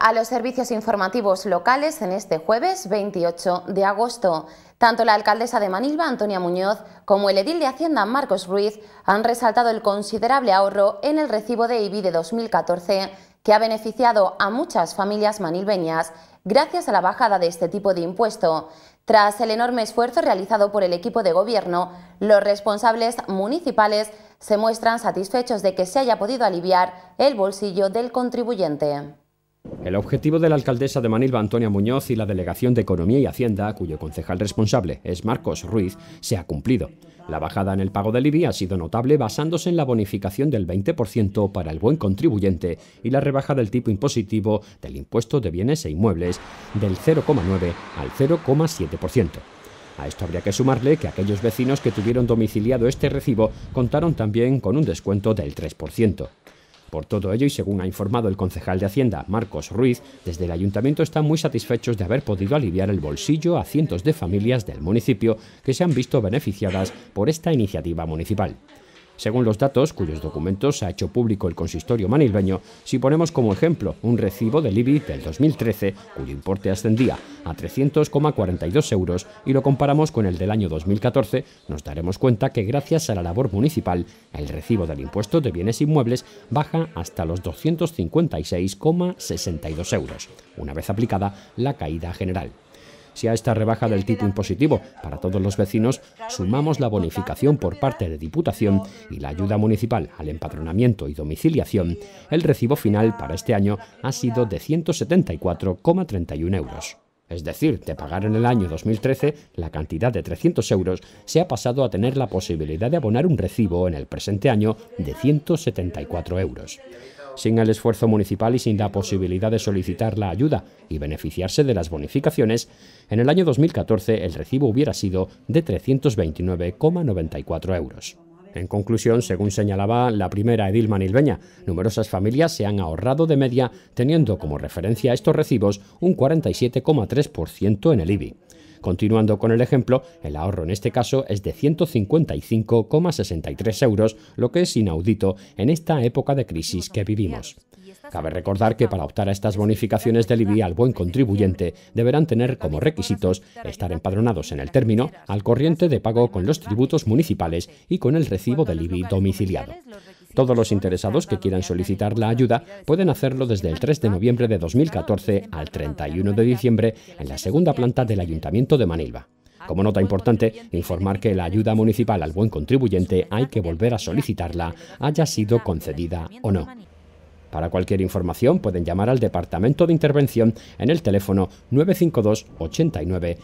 a los servicios informativos locales en este jueves 28 de agosto. Tanto la alcaldesa de Manilva, Antonia Muñoz, como el edil de Hacienda, Marcos Ruiz, han resaltado el considerable ahorro en el recibo de IBI de 2014 que ha beneficiado a muchas familias manilveñas gracias a la bajada de este tipo de impuesto. Tras el enorme esfuerzo realizado por el equipo de gobierno, los responsables municipales se muestran satisfechos de que se haya podido aliviar el bolsillo del contribuyente. El objetivo de la alcaldesa de Manilva, Antonia Muñoz, y la Delegación de Economía y Hacienda, cuyo concejal responsable es Marcos Ruiz, se ha cumplido. La bajada en el pago de IBI ha sido notable basándose en la bonificación del 20% para el buen contribuyente y la rebaja del tipo impositivo del impuesto de bienes e inmuebles del 0,9 al 0,7%. A esto habría que sumarle que aquellos vecinos que tuvieron domiciliado este recibo contaron también con un descuento del 3%. Por todo ello, y según ha informado el concejal de Hacienda, Marcos Ruiz, desde el ayuntamiento están muy satisfechos de haber podido aliviar el bolsillo a cientos de familias del municipio que se han visto beneficiadas por esta iniciativa municipal. Según los datos cuyos documentos ha hecho público el consistorio manilbeño, si ponemos como ejemplo un recibo del IBI del 2013, cuyo importe ascendía a 300,42 euros, y lo comparamos con el del año 2014, nos daremos cuenta que gracias a la labor municipal, el recibo del impuesto de bienes inmuebles baja hasta los 256,62 euros, una vez aplicada la caída general. Si a esta rebaja del tipo impositivo para todos los vecinos sumamos la bonificación por parte de Diputación y la ayuda municipal al empadronamiento y domiciliación, el recibo final para este año ha sido de 174,31 euros. Es decir, de pagar en el año 2013 la cantidad de 300 euros, se ha pasado a tener la posibilidad de abonar un recibo en el presente año de 174 euros sin el esfuerzo municipal y sin la posibilidad de solicitar la ayuda y beneficiarse de las bonificaciones, en el año 2014 el recibo hubiera sido de 329,94 euros. En conclusión, según señalaba la primera edil manilbeña, numerosas familias se han ahorrado de media, teniendo como referencia a estos recibos un 47,3% en el IBI. Continuando con el ejemplo, el ahorro en este caso es de 155,63 euros, lo que es inaudito en esta época de crisis que vivimos. Cabe recordar que para optar a estas bonificaciones del IBI al buen contribuyente deberán tener como requisitos estar empadronados en el término, al corriente de pago con los tributos municipales y con el recibo del IBI domiciliado. Todos los interesados que quieran solicitar la ayuda pueden hacerlo desde el 3 de noviembre de 2014 al 31 de diciembre en la segunda planta del Ayuntamiento de Manilva. Como nota importante, informar que la ayuda municipal al buen contribuyente hay que volver a solicitarla, haya sido concedida o no. Para cualquier información pueden llamar al Departamento de Intervención en el teléfono 952 89